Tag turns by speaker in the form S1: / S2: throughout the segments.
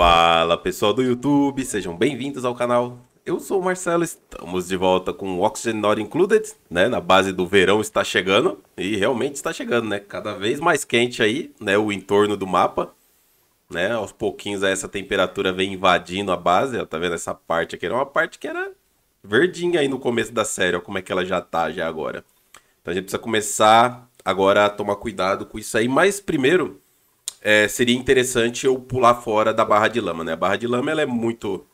S1: Fala pessoal do YouTube, sejam bem-vindos ao canal. Eu sou o Marcelo, estamos de volta com Oxygen Not Included, né? Na base do verão está chegando e realmente está chegando, né? Cada vez mais quente aí, né? O entorno do mapa, né? Aos pouquinhos essa temperatura vem invadindo a base, ó, tá vendo essa parte aqui? Era uma parte que era verdinha aí no começo da série, ó, como é que ela já tá já agora. Então a gente precisa começar agora a tomar cuidado com isso aí, mas primeiro é, seria interessante eu pular fora da barra de lama, né? A barra de lama ela é muito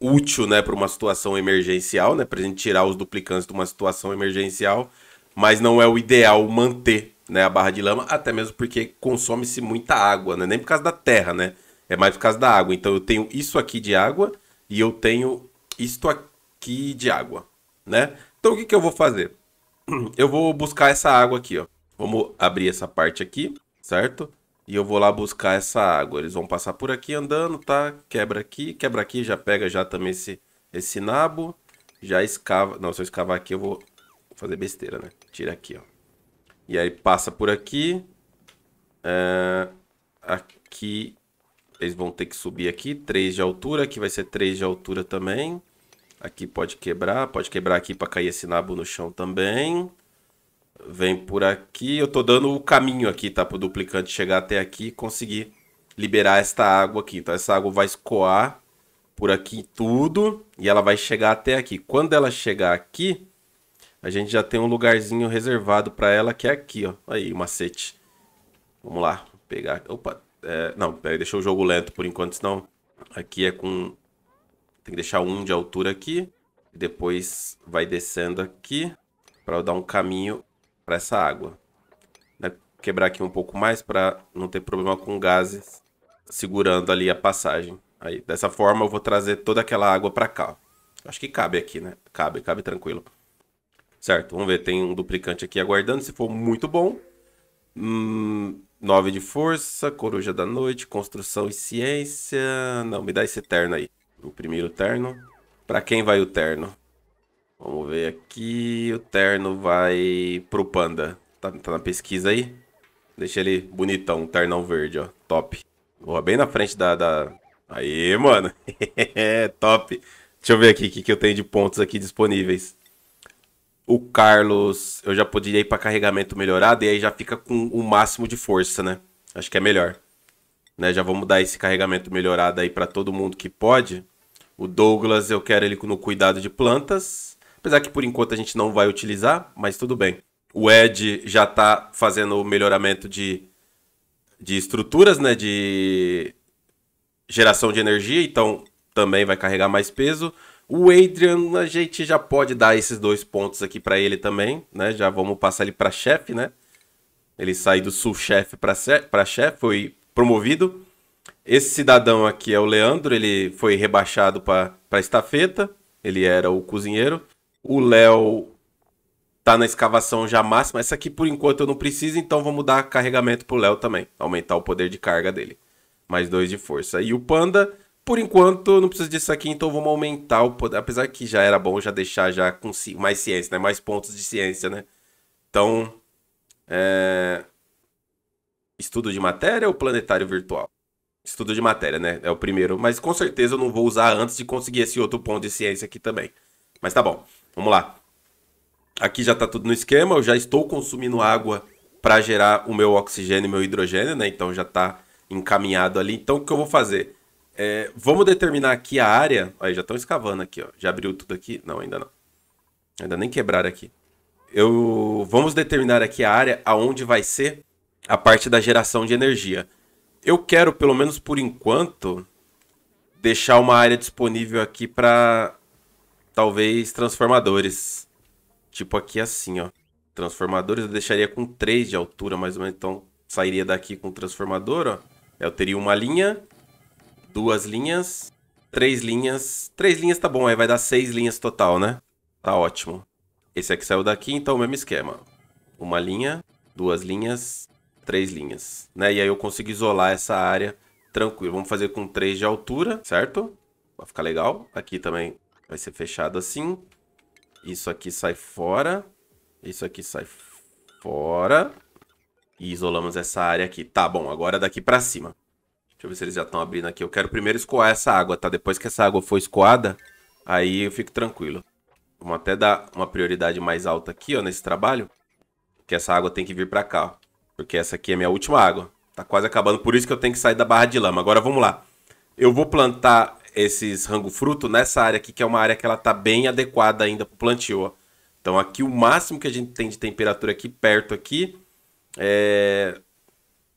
S1: útil, né, para uma situação emergencial, né, para a gente tirar os duplicantes de uma situação emergencial, mas não é o ideal manter, né, a barra de lama, até mesmo porque consome-se muita água, né? Nem por causa da terra, né? É mais por causa da água. Então eu tenho isso aqui de água e eu tenho isto aqui de água, né? Então o que, que eu vou fazer? Eu vou buscar essa água aqui, ó. Vamos abrir essa parte aqui, certo? e eu vou lá buscar essa água. Eles vão passar por aqui andando, tá? Quebra aqui, quebra aqui, já pega já também esse, esse nabo. Já escava. Não, se eu escavar aqui eu vou fazer besteira, né? Tira aqui, ó. E aí passa por aqui. É... Aqui. Eles vão ter que subir aqui. 3 de altura. Aqui vai ser 3 de altura também. Aqui pode quebrar. Pode quebrar aqui para cair esse nabo no chão também vem por aqui. Eu tô dando o caminho aqui, tá? Pro duplicante chegar até aqui e conseguir liberar esta água aqui. Então essa água vai escoar por aqui tudo e ela vai chegar até aqui. Quando ela chegar aqui, a gente já tem um lugarzinho reservado para ela que é aqui, ó. Aí, o macete. Vamos lá, pegar... Opa, é... não, peraí, deixa o jogo lento por enquanto, senão aqui é com... Tem que deixar um de altura aqui. Depois vai descendo aqui para eu dar um caminho para essa água. Né? Quebrar aqui um pouco mais para não ter problema com gases segurando ali a passagem. Aí, dessa forma eu vou trazer toda aquela água para cá. Acho que cabe aqui, né? Cabe, cabe tranquilo. Certo, vamos ver, tem um duplicante aqui aguardando, se for muito bom. Hum, 9 de força, coruja da noite, construção e ciência. Não, me dá esse terno aí. O primeiro terno. para quem vai o terno? Vamos ver aqui. O terno vai pro panda. Tá, tá na pesquisa aí? Deixa ele bonitão, ternão verde, ó. Top. Boa, bem na frente da... da... Aí, mano. Top. Deixa eu ver aqui o que, que eu tenho de pontos aqui disponíveis. O Carlos, eu já poderia ir para carregamento melhorado e aí já fica com o máximo de força, né? Acho que é melhor. Né? Já vamos dar esse carregamento melhorado aí para todo mundo que pode. O Douglas, eu quero ele no cuidado de plantas. Apesar que por enquanto a gente não vai utilizar, mas tudo bem. O Ed já está fazendo o melhoramento de, de estruturas, né? De geração de energia, então também vai carregar mais peso. O Adrian, a gente já pode dar esses dois pontos aqui para ele também, né? Já vamos passar ele para chefe, né? Ele saiu do sul-chefe para chefe, foi promovido. Esse cidadão aqui é o Leandro, ele foi rebaixado para estafeta, ele era o cozinheiro. O Léo tá na escavação já máxima. Essa aqui por enquanto eu não preciso, então vamos dar carregamento pro Léo também. Aumentar o poder de carga dele. Mais dois de força. E o Panda, por enquanto, não preciso disso aqui, então vamos aumentar o poder. Apesar que já era bom já deixar já com ci... mais ciência, né? Mais pontos de ciência, né? Então. É... Estudo de matéria ou planetário virtual? Estudo de matéria, né? É o primeiro. Mas com certeza eu não vou usar antes de conseguir esse outro ponto de ciência aqui também. Mas tá bom. Vamos lá. Aqui já está tudo no esquema, eu já estou consumindo água para gerar o meu oxigênio e meu hidrogênio, né? Então já está encaminhado ali. Então o que eu vou fazer? É, vamos determinar aqui a área. Aí já estão escavando aqui, ó. Já abriu tudo aqui? Não, ainda não. Ainda nem quebraram aqui. Eu vamos determinar aqui a área aonde vai ser a parte da geração de energia. Eu quero, pelo menos por enquanto, deixar uma área disponível aqui para talvez transformadores. Tipo aqui assim, ó. Transformadores eu deixaria com 3 de altura, mais ou menos. Então, sairia daqui com o transformador, ó. Eu teria uma linha, duas linhas, três linhas. Três linhas tá bom, aí vai dar seis linhas total, né? Tá ótimo. Esse aqui saiu daqui, então o mesmo esquema. Uma linha, duas linhas, três linhas, né? E aí eu consigo isolar essa área tranquilo. Vamos fazer com três de altura, certo? Vai ficar legal. Aqui também Vai ser fechado assim. Isso aqui sai fora. Isso aqui sai fora. E isolamos essa área aqui. Tá bom, agora daqui pra cima. Deixa eu ver se eles já estão abrindo aqui. Eu quero primeiro escoar essa água, tá? Depois que essa água for escoada, aí eu fico tranquilo. Vamos até dar uma prioridade mais alta aqui, ó, nesse trabalho. Que essa água tem que vir pra cá, ó. Porque essa aqui é minha última água. Tá quase acabando, por isso que eu tenho que sair da barra de lama. Agora vamos lá. Eu vou plantar esses rango-fruto nessa área aqui, que é uma área que ela tá bem adequada ainda para o plantio, ó. Então aqui o máximo que a gente tem de temperatura aqui perto aqui é...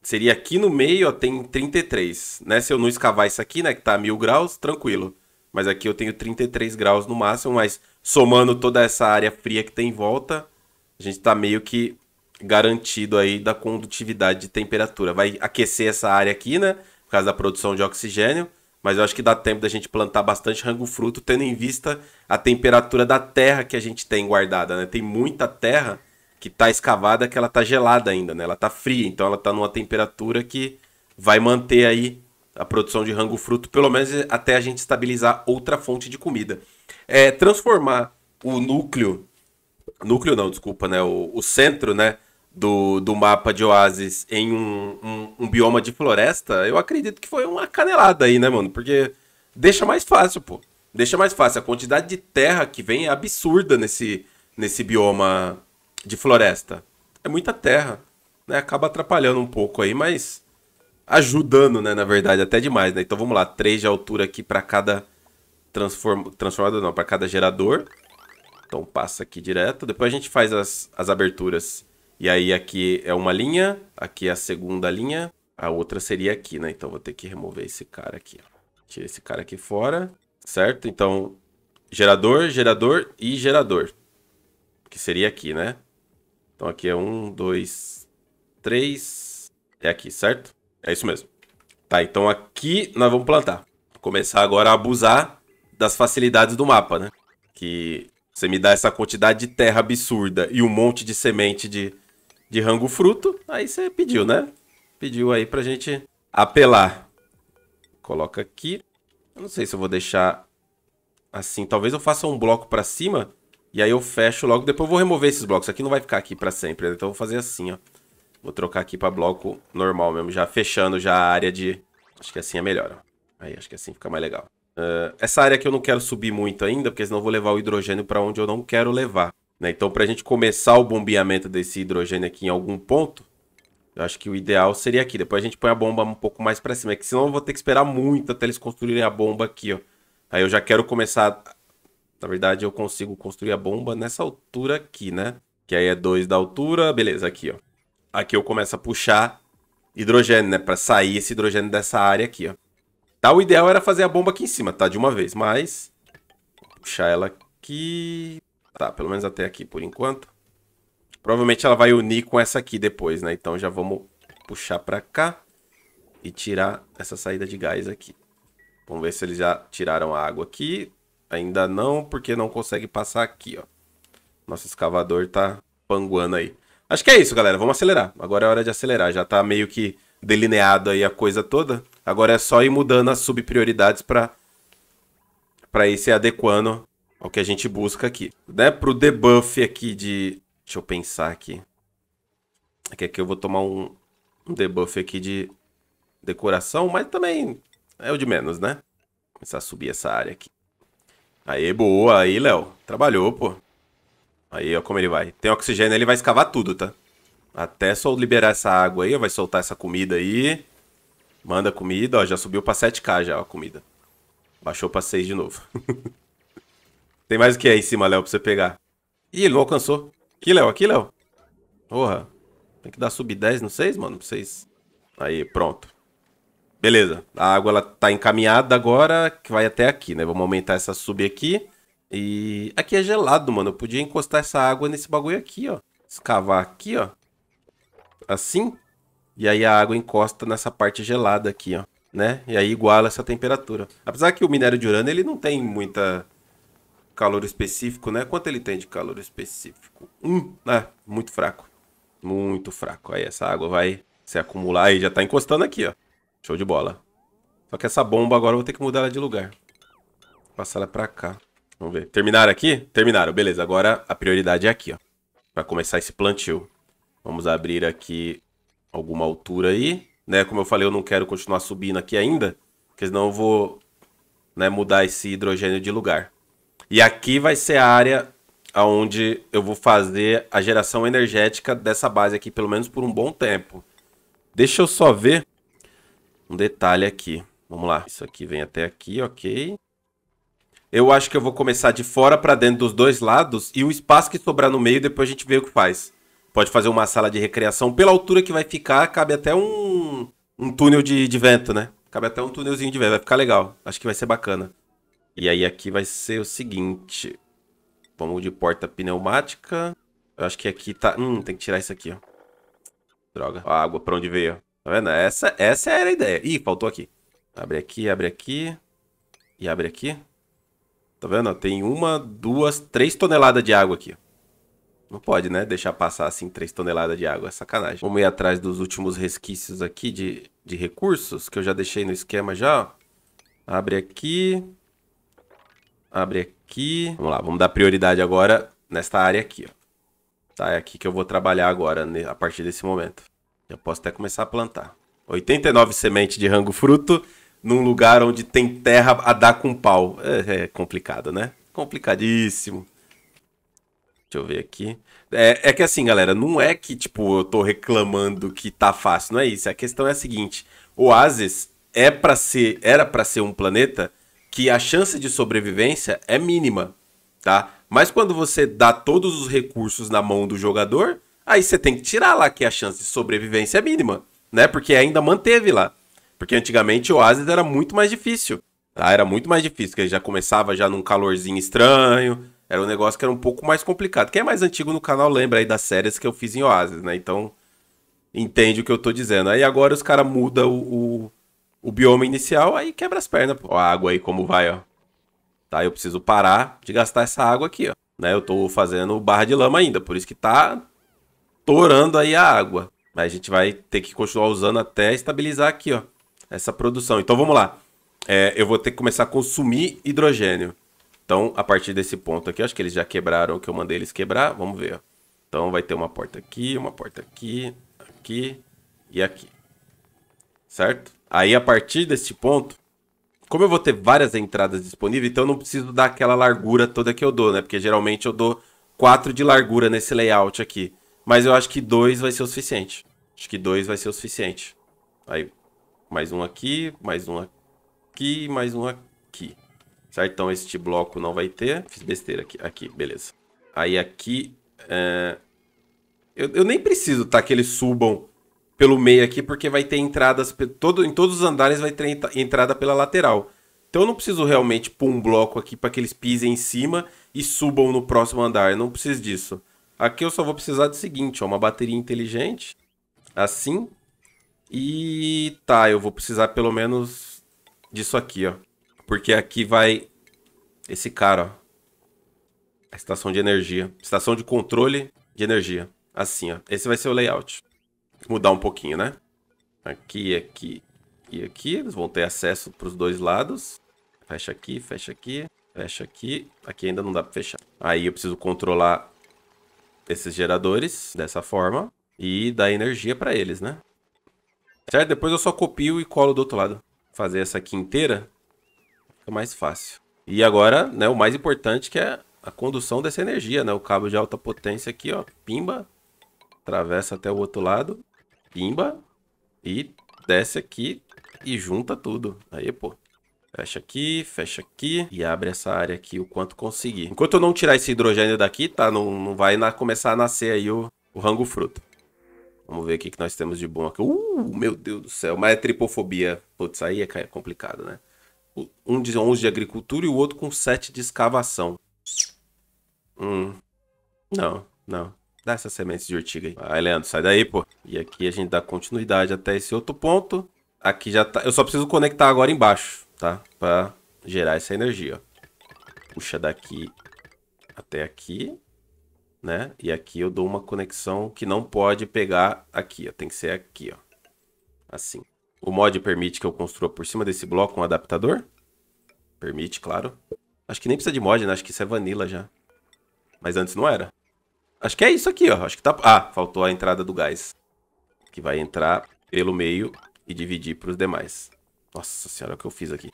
S1: seria aqui no meio, ó, tem 33. Né? Se eu não escavar isso aqui, né, que tá a mil graus, tranquilo. Mas aqui eu tenho 33 graus no máximo, mas somando toda essa área fria que tem em volta, a gente tá meio que garantido aí da condutividade de temperatura. Vai aquecer essa área aqui, né, por causa da produção de oxigênio mas eu acho que dá tempo da gente plantar bastante rango-fruto, tendo em vista a temperatura da terra que a gente tem guardada, né? Tem muita terra que está escavada que ela está gelada ainda, né? Ela está fria, então ela está numa temperatura que vai manter aí a produção de rango-fruto, pelo menos até a gente estabilizar outra fonte de comida. É, transformar o núcleo, núcleo não, desculpa, né? O, o centro, né? do, do mapa de Oasis em um, um, um, bioma de floresta, eu acredito que foi uma canelada aí, né, mano? Porque deixa mais fácil, pô. Deixa mais fácil. A quantidade de terra que vem é absurda nesse, nesse bioma de floresta. É muita terra. Né? Acaba atrapalhando um pouco aí, mas ajudando, né, na verdade, até demais, né? Então vamos lá, 3 de altura aqui para cada transform... transformador, não, para cada gerador. Então passa aqui direto. Depois a gente faz as, as aberturas e aí aqui é uma linha, aqui é a segunda linha, a outra seria aqui, né? Então vou ter que remover esse cara aqui, ó. Tira esse cara aqui fora, certo? Então, gerador, gerador e gerador. Que seria aqui, né? Então aqui é um, dois, três. É aqui, certo? É isso mesmo. Tá, então aqui nós vamos plantar. Vou começar agora a abusar das facilidades do mapa, né? Que você me dá essa quantidade de terra absurda e um monte de semente de, de rango fruto, aí você pediu, né? Pediu aí pra gente apelar. Coloca aqui. Eu não sei se eu vou deixar assim. Talvez eu faça um bloco pra cima e aí eu fecho logo. Depois eu vou remover esses blocos. Aqui não vai ficar aqui pra sempre, né? então eu vou fazer assim, ó. Vou trocar aqui pra bloco normal mesmo, já fechando já a área de... Acho que assim é melhor, ó. Aí acho que assim fica mais legal. Uh, essa área que eu não quero subir muito ainda, porque senão eu vou levar o hidrogênio para onde eu não quero levar. Né? Então, para a gente começar o bombeamento desse hidrogênio aqui em algum ponto, eu acho que o ideal seria aqui. Depois a gente põe a bomba um pouco mais para cima. É que senão eu vou ter que esperar muito até eles construírem a bomba aqui, ó. Aí eu já quero começar... Na verdade, eu consigo construir a bomba nessa altura aqui, né? Que aí é 2 da altura. Beleza, aqui, ó. Aqui eu começo a puxar hidrogênio, né? Pra sair esse hidrogênio dessa área aqui, ó. Tá, o ideal era fazer a bomba aqui em cima, tá? De uma vez, mas... Vou puxar ela aqui... Tá, pelo menos até aqui por enquanto. Provavelmente ela vai unir com essa aqui depois, né? Então já vamos puxar pra cá e tirar essa saída de gás aqui. Vamos ver se eles já tiraram a água aqui. Ainda não, porque não consegue passar aqui, ó. Nosso escavador tá panguando aí. Acho que é isso, galera. Vamos acelerar. Agora é hora de acelerar. Já tá meio que delineado aí a coisa toda. Agora é só ir mudando as subprioridades para para ir se adequando é o que a gente busca aqui. Né? Pro debuff aqui de... Deixa eu pensar aqui. É que aqui eu vou tomar um, um debuff aqui de decoração, mas também é o de menos, né? Começar a subir essa área aqui. Aê, boa. Aí, Léo. Trabalhou, pô. Aí, ó como ele vai. Tem oxigênio, ele vai escavar tudo, tá? Até só liberar essa água aí, Vai soltar essa comida aí. Manda comida, ó. Já subiu pra 7k já, ó, a comida. Baixou pra 6 de novo. Tem mais o que aí em cima, Léo, pra você pegar. Ih, ele não alcançou. Aqui, Léo, aqui, Léo. Porra. Tem que dar sub 10 no 6, mano, pra vocês. Aí, pronto. Beleza. A água, ela tá encaminhada agora, que vai até aqui, né? Vamos aumentar essa sub aqui. E aqui é gelado, mano. Eu podia encostar essa água nesse bagulho aqui, ó. Escavar aqui, ó. Assim. E aí a água encosta nessa parte gelada aqui, ó. Né? E aí iguala essa temperatura. Apesar que o minério de urânio ele não tem muita calor específico, né? Quanto ele tem de calor específico? Um, né? Muito fraco. Muito fraco. Aí essa água vai se acumular e já tá encostando aqui, ó. Show de bola. Só que essa bomba agora eu vou ter que mudar ela de lugar. Passar ela pra cá. Vamos ver. Terminaram aqui? Terminaram, beleza. Agora a prioridade é aqui, ó. Pra começar esse plantio. Vamos abrir aqui alguma altura aí. Né, como eu falei, eu não quero continuar subindo aqui ainda. Porque senão eu vou né, mudar esse hidrogênio de lugar. E aqui vai ser a área onde eu vou fazer a geração energética dessa base aqui, pelo menos por um bom tempo. Deixa eu só ver um detalhe aqui. Vamos lá. Isso aqui vem até aqui, ok. Eu acho que eu vou começar de fora para dentro dos dois lados e o espaço que sobrar no meio depois a gente vê o que faz. Pode fazer uma sala de recreação. Pela altura que vai ficar, cabe até um, um túnel de, de vento, né? Cabe até um túnelzinho de vento. Vai ficar legal. Acho que vai ser bacana. E aí aqui vai ser o seguinte. Vamos de porta pneumática. Eu acho que aqui tá... Hum, tem que tirar isso aqui, ó. Droga. Ó, a água pra onde veio. Tá vendo? Essa, essa era a ideia. Ih, faltou aqui. Abre aqui, abre aqui. E abre aqui. Tá vendo? Tem uma, duas, três toneladas de água aqui. Não pode, né? Deixar passar assim três toneladas de água. É sacanagem. Vamos ir atrás dos últimos resquícios aqui de, de recursos que eu já deixei no esquema já. Abre aqui abre aqui. Vamos lá, vamos dar prioridade agora nesta área aqui, ó. Tá, é aqui que eu vou trabalhar agora, a partir desse momento. eu posso até começar a plantar. 89 sementes de rango fruto num lugar onde tem terra a dar com pau. É, é complicado, né? Complicadíssimo. Deixa eu ver aqui. É, é, que assim, galera, não é que, tipo, eu tô reclamando que tá fácil, não é isso. A questão é a seguinte: Oasis é para ser, era para ser um planeta que a chance de sobrevivência é mínima, tá? Mas quando você dá todos os recursos na mão do jogador, aí você tem que tirar lá que a chance de sobrevivência é mínima, né? Porque ainda manteve lá. Porque antigamente o Oasis era muito mais difícil. Tá? Era muito mais difícil, porque ele já começava já num calorzinho estranho. Era um negócio que era um pouco mais complicado. Quem é mais antigo no canal lembra aí das séries que eu fiz em Oasis, né? Então, entende o que eu tô dizendo. Aí agora os caras mudam o, o, o bioma inicial, aí quebra as pernas. Ó, a água aí como vai, ó. Tá, eu preciso parar de gastar essa água aqui, ó. Né, eu tô fazendo barra de lama ainda, por isso que tá torando aí a água. Mas a gente vai ter que continuar usando até estabilizar aqui, ó, essa produção. Então vamos lá. É, eu vou ter que começar a consumir hidrogênio. Então, a partir desse ponto aqui, acho que eles já quebraram o que eu mandei eles quebrar. Vamos ver, ó. Então vai ter uma porta aqui, uma porta aqui, aqui e aqui certo? Aí a partir desse ponto, como eu vou ter várias entradas disponíveis, então eu não preciso dar aquela largura toda que eu dou, né? Porque geralmente eu dou 4 de largura nesse layout aqui. Mas eu acho que 2 vai ser o suficiente. Acho que 2 vai ser o suficiente. Aí, mais um aqui, mais um aqui, mais um aqui. Certo? Então este bloco não vai ter. Fiz besteira aqui. Aqui, beleza. Aí aqui... É... Eu, eu nem preciso, tá? Que eles subam pelo meio aqui, porque vai ter entradas. Todo, em todos os andares vai ter entrada pela lateral. Então eu não preciso realmente pôr um bloco aqui para que eles pisem em cima e subam no próximo andar. Eu não preciso disso. Aqui eu só vou precisar do seguinte, ó, uma bateria inteligente. Assim. E tá, eu vou precisar pelo menos disso aqui, ó. Porque aqui vai esse cara, ó. A estação de energia. Estação de controle de energia. Assim, ó. Esse vai ser o layout mudar um pouquinho, né? Aqui, aqui e aqui. Eles vão ter acesso para os dois lados. Fecha aqui, fecha aqui, fecha aqui. Aqui ainda não dá para fechar. Aí eu preciso controlar esses geradores dessa forma e dar energia para eles, né? Certo? Depois eu só copio e colo do outro lado. Fazer essa aqui inteira fica mais fácil. E agora, né, o mais importante que é a condução dessa energia, né? O cabo de alta potência aqui, ó, pimba, atravessa até o outro lado pimba. E desce aqui e junta tudo. Aí, pô. Fecha aqui, fecha aqui e abre essa área aqui o quanto conseguir. Enquanto eu não tirar esse hidrogênio daqui, tá? Não, não vai na, começar a nascer aí o, o rango fruto. Vamos ver o que nós temos de bom aqui. Uh, meu Deus do céu. Mas é tripofobia. Putz, aí é, é complicado, né? Um de 11 de agricultura e o outro com 7 de escavação. Hum. Não, não. Dá essas sementes de urtiga aí. Aí, Leandro, sai daí, pô. E aqui a gente dá continuidade até esse outro ponto. Aqui já tá... Eu só preciso conectar agora embaixo, tá? Pra gerar essa energia, ó. Puxa daqui até aqui, né? E aqui eu dou uma conexão que não pode pegar aqui, ó. Tem que ser aqui, ó. Assim. O mod permite que eu construa por cima desse bloco um adaptador. Permite, claro. Acho que nem precisa de mod, né? Acho que isso é vanilla já. Mas antes não era. Acho que é isso aqui, ó. Acho que tá... Ah, faltou a entrada do gás. Que vai entrar pelo meio e dividir para os demais. Nossa senhora, olha é o que eu fiz aqui.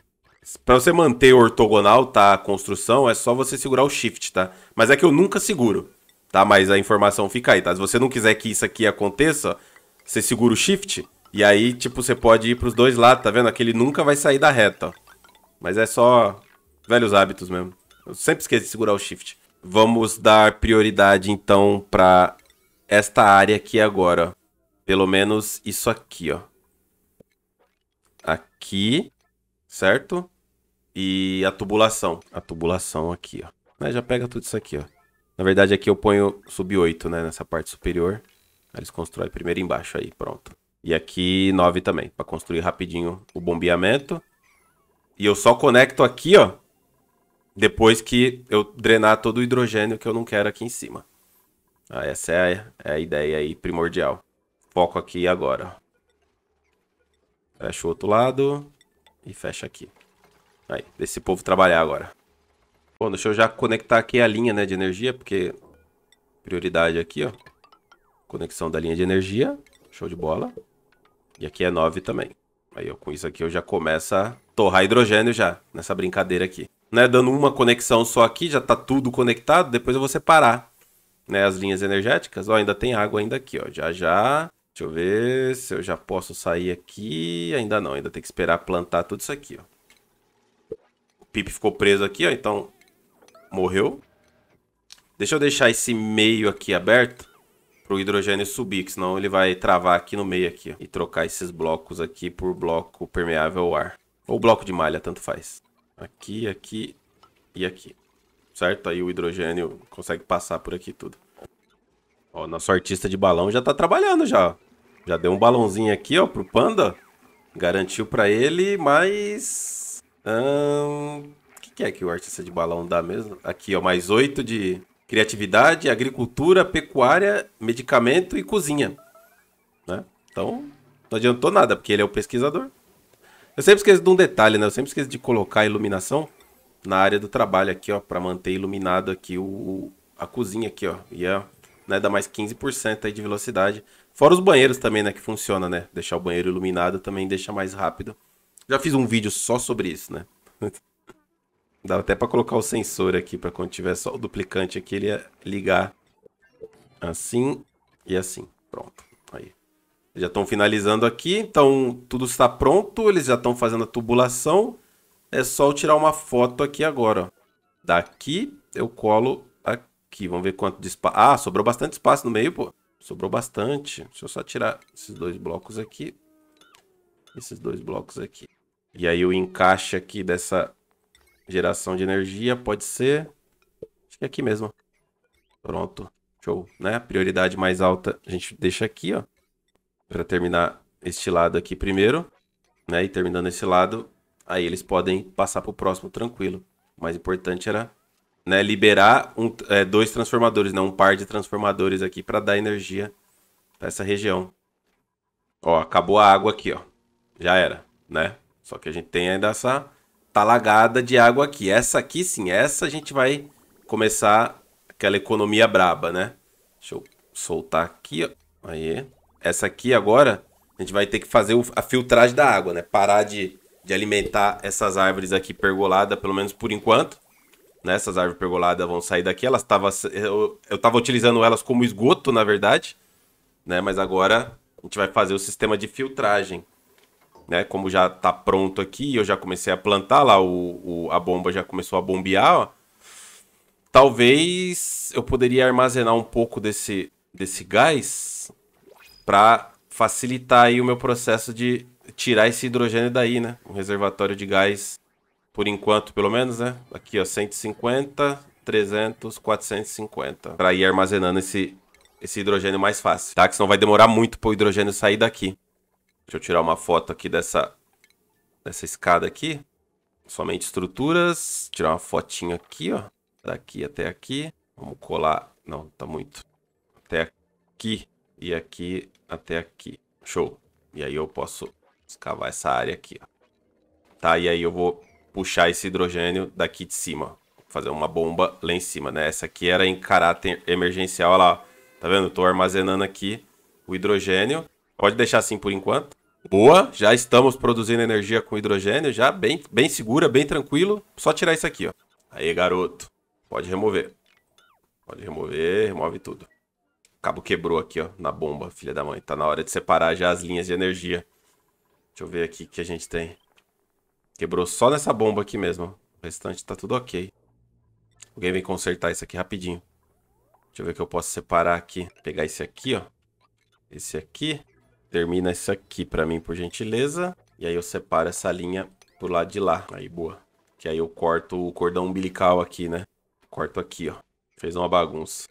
S1: Para você manter ortogonal, tá? A construção, é só você segurar o shift, tá? Mas é que eu nunca seguro, tá? Mas a informação fica aí, tá? Se você não quiser que isso aqui aconteça, você segura o shift e aí, tipo, você pode ir pros dois lados, tá vendo? Aquele nunca vai sair da reta, ó. Mas é só velhos hábitos mesmo. Eu sempre esqueço de segurar o shift. Vamos dar prioridade então para esta área aqui agora. Pelo menos isso aqui, ó. Aqui, certo? E a tubulação. A tubulação aqui, ó. Aí já pega tudo isso aqui, ó. Na verdade aqui eu ponho sub 8, né? Nessa parte superior. Aí eles constroem primeiro embaixo aí, pronto. E aqui 9 também, para construir rapidinho o bombeamento. E eu só conecto aqui, ó, depois que eu drenar todo o hidrogênio que eu não quero aqui em cima. Ah, essa é a, é a ideia aí primordial. Foco aqui agora. Fecha o outro lado e fecha aqui. Aí, desse povo trabalhar agora. Bom, deixa eu já conectar aqui a linha né, de energia, porque prioridade aqui, ó. Conexão da linha de energia, show de bola. E aqui é 9 também. Aí, ó, com isso aqui eu já começo a torrar hidrogênio já, nessa brincadeira aqui né, dando uma conexão só aqui, já está tudo conectado, depois eu vou separar né, as linhas energéticas. Ó, ainda tem água ainda aqui, ó, já já. Deixa eu ver se eu já posso sair aqui. Ainda não, ainda tem que esperar plantar tudo isso aqui, ó. O Pip ficou preso aqui, ó, então morreu. Deixa eu deixar esse meio aqui aberto para o hidrogênio subir, que senão ele vai travar aqui no meio aqui, ó, e trocar esses blocos aqui por bloco permeável ao ar. Ou bloco de malha, tanto faz. Aqui, aqui e aqui. Certo? Aí o hidrogênio consegue passar por aqui tudo. Ó, nosso artista de balão já tá trabalhando já. Já deu um balãozinho aqui, ó, pro panda. Garantiu para ele, mas... O que, que é que o artista de balão dá mesmo? Aqui, ó, mais oito de criatividade, agricultura, pecuária, medicamento e cozinha. Né? Então, não adiantou nada, porque ele é o pesquisador. Eu sempre esqueço de um detalhe, né? Eu sempre esqueço de colocar a iluminação na área do trabalho aqui, ó, para manter iluminado aqui o, a cozinha aqui, ó. E é, né, dá mais 15% aí de velocidade. Fora os banheiros também, né, que funciona, né? Deixar o banheiro iluminado também deixa mais rápido. Já fiz um vídeo só sobre isso, né? dá até para colocar o sensor aqui para quando tiver só o duplicante aqui ele ligar assim e assim. Pronto. Já estão finalizando aqui, então tudo está pronto, eles já estão fazendo a tubulação. É só eu tirar uma foto aqui agora. Daqui eu colo aqui, vamos ver quanto de espaço. Ah, sobrou bastante espaço no meio, pô. Sobrou bastante. Deixa eu só tirar esses dois blocos aqui. Esses dois blocos aqui. E aí o encaixe aqui dessa geração de energia pode ser... Acho que é aqui mesmo. Pronto. Show, né? A prioridade mais alta a gente deixa aqui, ó para terminar este lado aqui primeiro, né? E terminando esse lado, aí eles podem passar para o próximo tranquilo. O mais importante era né, liberar um, é, dois transformadores, não né, um par de transformadores aqui para dar energia para essa região. Ó, acabou a água aqui, ó. Já era, né? Só que a gente tem ainda essa talagada de água aqui. Essa aqui sim, essa a gente vai começar aquela economia braba, né? Deixa eu soltar aqui, ó. Aí. Essa aqui agora, a gente vai ter que fazer a filtragem da água, né? Parar de, de alimentar essas árvores aqui pergoladas, pelo menos por enquanto. Né? Essas árvores pergoladas vão sair daqui. Elas tava, eu, eu tava utilizando elas como esgoto, na verdade. Né? Mas agora a gente vai fazer o sistema de filtragem. Né? Como já está pronto aqui, eu já comecei a plantar lá, o, o a bomba já começou a bombear. Ó. Talvez eu poderia armazenar um pouco desse, desse gás para facilitar aí o meu processo de tirar esse hidrogênio daí, né? Um reservatório de gás, por enquanto, pelo menos, né? Aqui, ó, 150, 300, 450. Para ir armazenando esse, esse hidrogênio mais fácil, tá? Que senão vai demorar muito para o hidrogênio sair daqui. Deixa eu tirar uma foto aqui dessa, dessa escada aqui. Somente estruturas. Tirar uma fotinha aqui, ó. Daqui até aqui. Vamos colar. Não, tá muito. Até aqui. E aqui até aqui. Show. E aí eu posso escavar essa área aqui, ó. Tá, e aí eu vou puxar esse hidrogênio daqui de cima. fazer uma bomba lá em cima, né? Essa aqui era em caráter emergencial, olha lá. Tá vendo? tô armazenando aqui o hidrogênio. Pode deixar assim por enquanto. Boa, já estamos produzindo energia com hidrogênio, já bem, bem segura, bem tranquilo. Só tirar isso aqui, ó. Aí, garoto. Pode remover. Pode remover, remove tudo cabo quebrou aqui, ó, na bomba, filha da mãe. Tá na hora de separar já as linhas de energia. Deixa eu ver aqui o que a gente tem. Quebrou só nessa bomba aqui mesmo. O restante tá tudo ok. Alguém vem consertar isso aqui rapidinho. Deixa eu ver o que eu posso separar aqui. Pegar esse aqui, ó. Esse aqui. Termina esse aqui pra mim, por gentileza. E aí eu separo essa linha pro lado de lá. Aí, boa. Que aí eu corto o cordão umbilical aqui, né? Corto aqui, ó. Fez uma bagunça.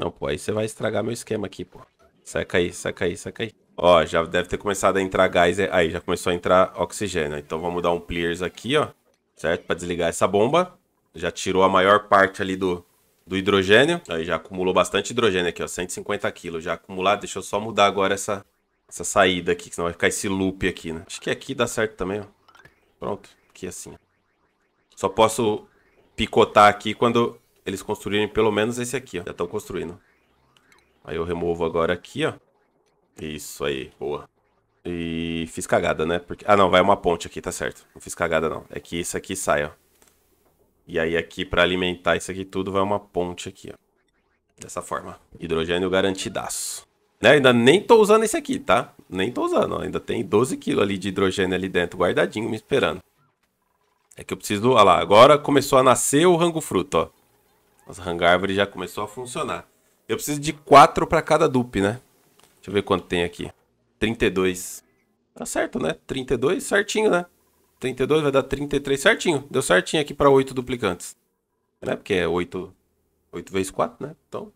S1: Não, pô, aí você vai estragar meu esquema aqui, pô. Seca aí, seca aí, seca aí. Ó, já deve ter começado a entrar gás. É, aí, já começou a entrar oxigênio. Então vamos dar um clears aqui, ó. Certo? Pra desligar essa bomba. Já tirou a maior parte ali do, do hidrogênio. Aí já acumulou bastante hidrogênio aqui, ó. 150 quilos já acumulado. Deixa eu só mudar agora essa, essa saída aqui, que senão vai ficar esse loop aqui, né? Acho que aqui dá certo também, ó. Pronto. Aqui assim. Só posso picotar aqui quando eles construírem pelo menos esse aqui, ó. Já estão construindo. Aí eu removo agora aqui, ó. Isso aí, boa. E fiz cagada, né? Porque... Ah, não, vai uma ponte aqui, tá certo. Não fiz cagada, não. É que isso aqui sai, ó. E aí aqui, pra alimentar isso aqui tudo, vai uma ponte aqui, ó. Dessa forma. Hidrogênio garantidaço. Né? Ainda nem tô usando esse aqui, tá? Nem tô usando, ó. Ainda tem 12 kg ali de hidrogênio ali dentro, guardadinho, me esperando. É que eu preciso... Olha lá, agora começou a nascer o rango fruto, ó. As rangar já começou a funcionar. Eu preciso de 4 para cada dupe, né? Deixa eu ver quanto tem aqui. 32. Tá certo, né? 32, certinho, né? 32 vai dar 33, certinho. Deu certinho aqui para 8 duplicantes. É, né? Porque é 8, 8 vezes 4, né? Então,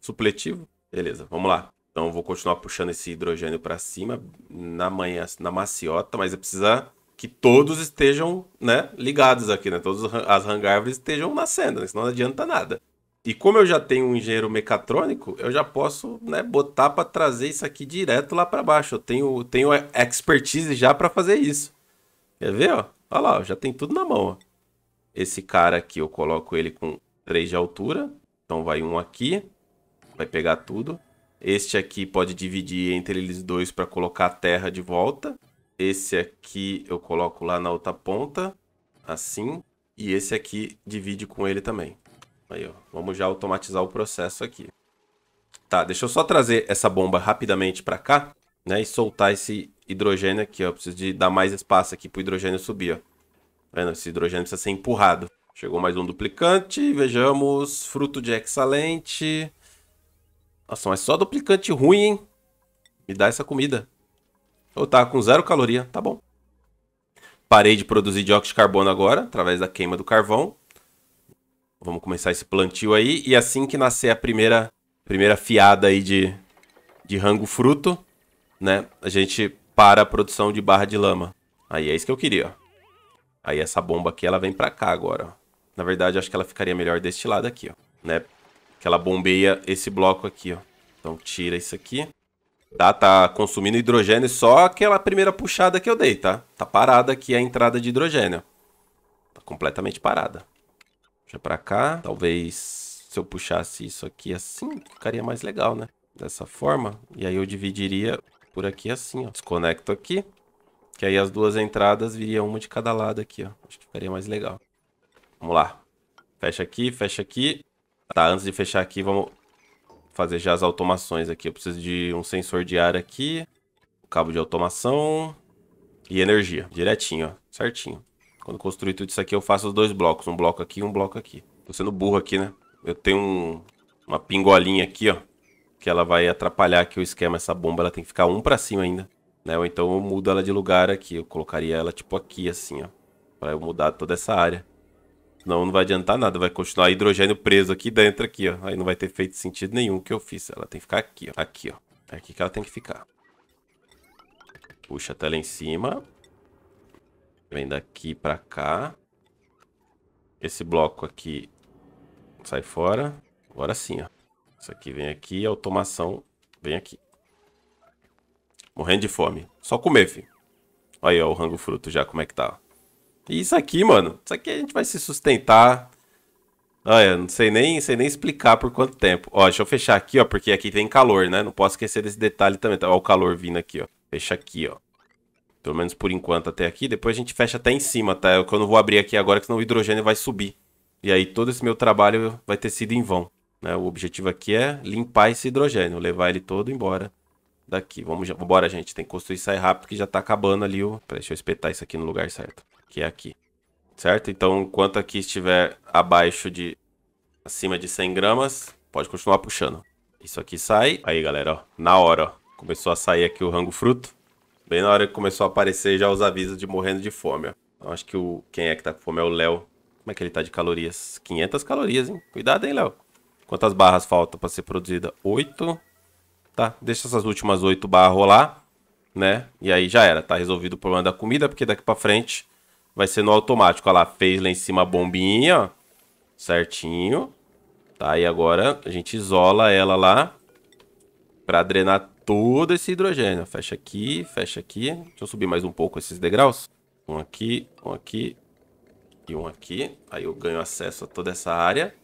S1: supletivo. Beleza, vamos lá. Então, vou continuar puxando esse hidrogênio para cima na manhã, na maciota, mas eu precisar que todos estejam né, ligados aqui, né? Todas as hangárvores estejam nascendo, né? senão não adianta nada. E como eu já tenho um engenheiro mecatrônico, eu já posso né, botar para trazer isso aqui direto lá para baixo. Eu tenho, tenho expertise já para fazer isso. Quer ver? Ó? Olha lá, já tem tudo na mão. Ó. Esse cara aqui, eu coloco ele com 3 de altura. Então vai um aqui, vai pegar tudo. Este aqui pode dividir entre eles dois para colocar a terra de volta. Esse aqui eu coloco lá na outra ponta, assim. E esse aqui divide com ele também. Aí, ó. Vamos já automatizar o processo aqui. Tá, deixa eu só trazer essa bomba rapidamente para cá, né? E soltar esse hidrogênio aqui, ó. Eu preciso de dar mais espaço aqui pro hidrogênio subir, ó. Tá vendo? Esse hidrogênio precisa ser empurrado. Chegou mais um duplicante. Vejamos. Fruto de excelente. Nossa, mas só duplicante ruim, hein? Me dá essa comida. Ou tá com zero caloria, tá bom. Parei de produzir dióxido de carbono agora, através da queima do carvão. Vamos começar esse plantio aí. E assim que nascer a primeira, primeira fiada aí de, de rango fruto, né? A gente para a produção de barra de lama. Aí é isso que eu queria, ó. Aí essa bomba aqui, ela vem pra cá agora, ó. Na verdade, acho que ela ficaria melhor deste lado aqui, ó. Né? Que ela bombeia esse bloco aqui, ó. Então tira isso aqui tá? Tá consumindo hidrogênio só aquela primeira puxada que eu dei, tá? Tá parada aqui a entrada de hidrogênio. Tá completamente parada. Puxa pra cá. Talvez se eu puxasse isso aqui assim, ficaria mais legal, né? Dessa forma. E aí eu dividiria por aqui assim, ó. Desconecto aqui. Que aí as duas entradas viria uma de cada lado aqui, ó. Acho que ficaria mais legal. Vamos lá. Fecha aqui, fecha aqui. Tá, antes de fechar aqui, vamos fazer já as automações aqui. Eu preciso de um sensor de ar aqui, cabo de automação e energia. Direitinho, ó. Certinho. Quando construir tudo isso aqui, eu faço os dois blocos. Um bloco aqui e um bloco aqui. Tô sendo burro aqui, né? Eu tenho um, uma pingolinha aqui, ó. Que ela vai atrapalhar aqui o esquema. Essa bomba, ela tem que ficar um pra cima ainda. Né? Ou então eu mudo ela de lugar aqui. Eu colocaria ela tipo aqui, assim, ó. Pra eu mudar toda essa área. Senão não vai adiantar nada, vai continuar hidrogênio preso aqui dentro, aqui, ó. Aí não vai ter feito sentido nenhum o que eu fiz. Ela tem que ficar aqui, ó. Aqui, ó. É aqui que ela tem que ficar. Puxa até lá em cima. Vem daqui pra cá. Esse bloco aqui sai fora. Agora sim, ó. Isso aqui vem aqui, automação vem aqui. Morrendo de fome. Só comer, filho. Olha aí, ó, o rango fruto já, como é que tá, ó. E isso aqui, mano, isso aqui a gente vai se sustentar. Olha, não sei nem, sei nem explicar por quanto tempo. Ó, deixa eu fechar aqui, ó, porque aqui tem calor, né? Não posso esquecer desse detalhe também. Tá? Ó, o calor vindo aqui, ó. Fecha aqui, ó. Pelo menos por enquanto até aqui. Depois a gente fecha até em cima, tá? Eu, que eu não vou abrir aqui agora, senão o hidrogênio vai subir. E aí todo esse meu trabalho vai ter sido em vão. Né? O objetivo aqui é limpar esse hidrogênio, levar ele todo embora daqui. Vamos, já, vambora, gente. Tem que construir isso sair rápido, que já tá acabando ali o... deixa eu espetar isso aqui no lugar certo que é aqui, certo? Então, enquanto aqui estiver abaixo de, acima de 100 gramas, pode continuar puxando. Isso aqui sai, aí galera, ó, na hora, ó, começou a sair aqui o rango fruto, bem na hora que começou a aparecer já os avisos de morrendo de fome, ó. Então, acho que o, quem é que tá com fome é o Léo. Como é que ele tá de calorias? 500 calorias, hein? Cuidado, hein, Léo? Quantas barras faltam para ser produzida? 8. Tá, deixa essas últimas 8 barras rolar, né? E aí já era, tá resolvido o problema da comida, porque daqui para frente vai ser no automático. Olha lá, fez lá em cima a bombinha, ó, certinho. Tá, e agora a gente isola ela lá para drenar todo esse hidrogênio. Fecha aqui, fecha aqui. Deixa eu subir mais um pouco esses degraus. Um aqui, um aqui e um aqui. Aí eu ganho acesso a toda essa área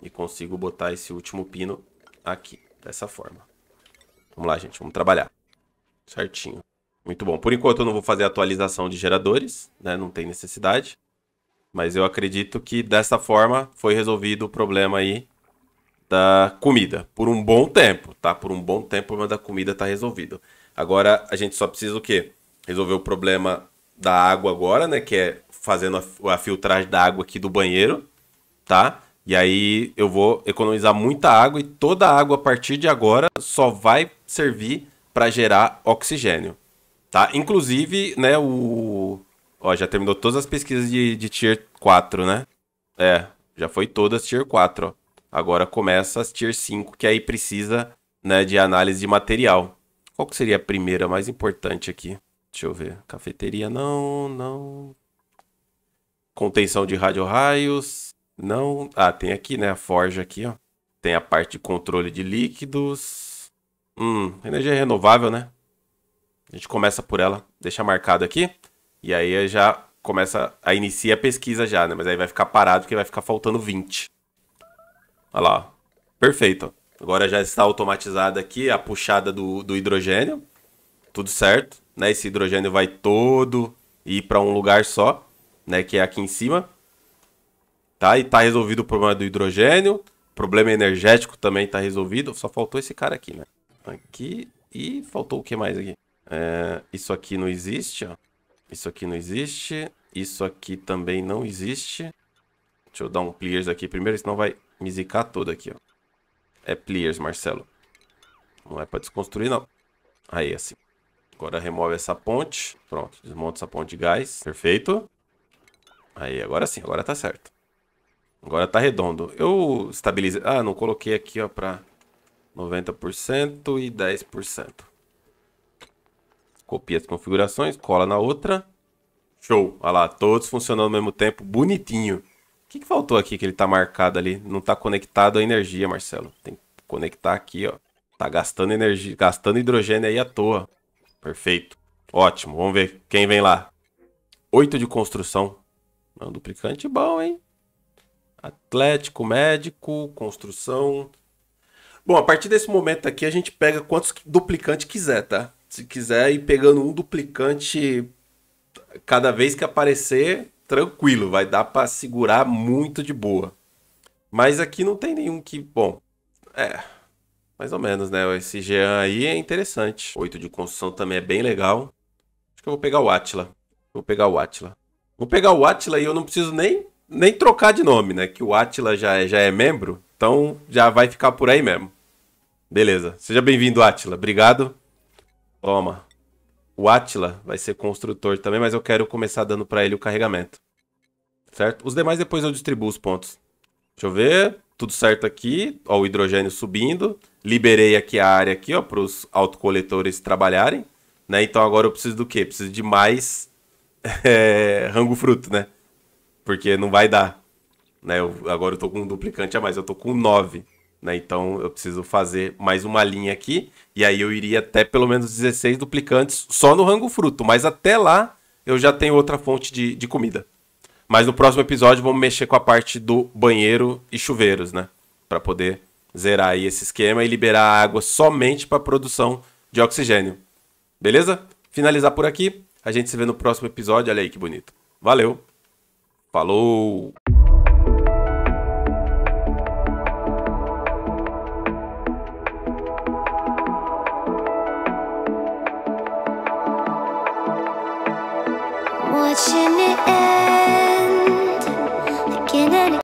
S1: e consigo botar esse último pino aqui, dessa forma. Vamos lá, gente, vamos trabalhar. Certinho. Muito bom. Por enquanto eu não vou fazer atualização de geradores, né? Não tem necessidade. Mas eu acredito que dessa forma foi resolvido o problema aí da comida. Por um bom tempo, tá? Por um bom tempo o problema da comida tá resolvido. Agora a gente só precisa o quê? Resolver o problema da água agora, né? Que é fazendo a, a filtragem da água aqui do banheiro, tá? E aí eu vou economizar muita água e toda a água a partir de agora só vai servir para gerar oxigênio. Tá? Inclusive, né, o. Ó, já terminou todas as pesquisas de, de tier 4, né? É, já foi todas tier 4, ó. Agora começa as tier 5, que aí precisa, né, de análise de material. Qual que seria a primeira mais importante aqui? Deixa eu ver. Cafeteria, não, não. Contenção de rádio-raios, não. Ah, tem aqui, né, a forja aqui, ó. Tem a parte de controle de líquidos. Hum, energia renovável, né? A gente começa por ela, deixa marcado aqui, e aí já começa, a inicia a pesquisa já, né? Mas aí vai ficar parado porque vai ficar faltando 20. Olha lá, ó. perfeito. Agora já está automatizada aqui a puxada do, do hidrogênio, tudo certo, né? Esse hidrogênio vai todo ir para um lugar só, né? Que é aqui em cima, tá? E tá resolvido o problema do hidrogênio, problema energético também tá resolvido. Só faltou esse cara aqui, né? Aqui e faltou o que mais aqui? É, isso aqui não existe, ó. Isso aqui não existe. Isso aqui também não existe. Deixa eu dar um clears aqui primeiro, senão vai me zicar todo aqui, ó. É clears, Marcelo. Não é para desconstruir, não. Aí, assim. Agora remove essa ponte. Pronto, desmonta essa ponte de gás. Perfeito. Aí, agora sim, agora tá certo. Agora tá redondo. Eu estabilizei... Ah, não coloquei aqui, ó, pra 90% e 10%. Copia as configurações, cola na outra. Show. Olha lá, todos funcionando ao mesmo tempo, bonitinho. O que, que faltou aqui que ele tá marcado ali? Não tá conectado a energia, Marcelo. Tem que conectar aqui, ó. Tá gastando energia, gastando hidrogênio aí à toa. Perfeito. Ótimo. Vamos ver quem vem lá. Oito de construção. É um duplicante bom, hein? Atlético, médico, construção. Bom, a partir desse momento aqui a gente pega quantos duplicante quiser, tá? se quiser ir pegando um duplicante cada vez que aparecer, tranquilo, vai dar para segurar muito de boa. Mas aqui não tem nenhum que, bom, é, mais ou menos, né? Esse Jean aí é interessante. oito de construção também é bem legal. Acho que eu vou pegar o Atila. Vou pegar o Atila. Vou pegar o Atila e eu não preciso nem, nem trocar de nome, né? Que o Atila já é, já é membro, então já vai ficar por aí mesmo. Beleza. Seja bem-vindo, Atila. Obrigado. Toma. O Atila vai ser construtor também, mas eu quero começar dando pra ele o carregamento. Certo? Os demais depois eu distribuo os pontos. Deixa eu ver. Tudo certo aqui. Ó, o hidrogênio subindo. Liberei aqui a área aqui, ó, pros autocoletores trabalharem. Né? Então agora eu preciso do quê? Preciso de mais é, rango fruto, né? Porque não vai dar. Né? Eu, agora eu tô com um duplicante a mais, eu tô com nove. Né? Então eu preciso fazer mais uma linha aqui, e aí eu iria até pelo menos 16 duplicantes só no rango fruto, mas até lá eu já tenho outra fonte de, de comida. Mas no próximo episódio vamos mexer com a parte do banheiro e chuveiros, né? Para poder zerar aí esse esquema e liberar água somente para produção de oxigênio. Beleza? Finalizar por aqui. A gente se vê no próximo episódio. Olha aí que bonito. Valeu. Falou. watching it.